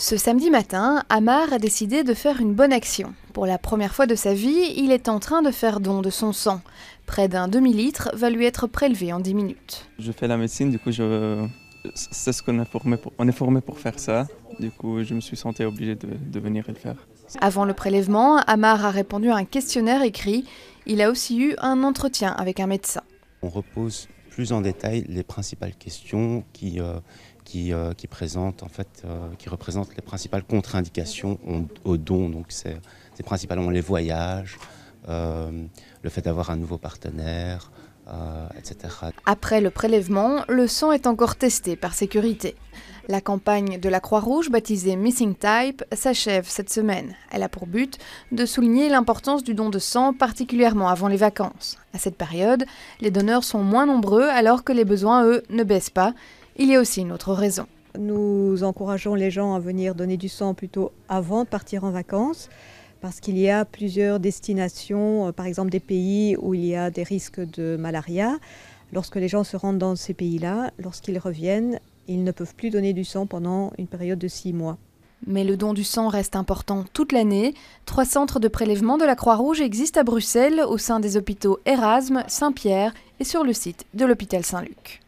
Ce samedi matin, Amar a décidé de faire une bonne action. Pour la première fois de sa vie, il est en train de faire don de son sang. Près d'un demi-litre va lui être prélevé en 10 minutes. Je fais la médecine, du coup, je... c'est ce qu'on est formé pour. On est formé pour faire ça. Du coup, je me suis senti obligé de, venir et le faire. Avant le prélèvement, Amar a répondu à un questionnaire écrit. Il a aussi eu un entretien avec un médecin. On repose plus en détail les principales questions qui, euh, euh, qui, présente, en fait, euh, qui représente les principales contre-indications au don. Donc c'est principalement les voyages, euh, le fait d'avoir un nouveau partenaire, etc. Après le prélèvement, le sang est encore testé par sécurité. La campagne de la Croix-Rouge, baptisée Missing Type, s'achève cette semaine. Elle a pour but de souligner l'importance du don de sang, particulièrement avant les vacances. À cette période, les donneurs sont moins nombreux alors que les besoins, eux, ne baissent pas. Il y a aussi une autre raison. Nous encourageons les gens à venir donner du sang plutôt avant de partir en vacances parce qu'il y a plusieurs destinations, euh, par exemple des pays où il y a des risques de malaria. Lorsque les gens se rendent dans ces pays-là, lorsqu'ils reviennent, ils ne peuvent plus donner du sang pendant une période de six mois. Mais le don du sang reste important toute l'année. Trois centres de prélèvement de la Croix-Rouge existent à Bruxelles au sein des hôpitaux Erasme, Saint-Pierre et sur le site de l'hôpital Saint-Luc.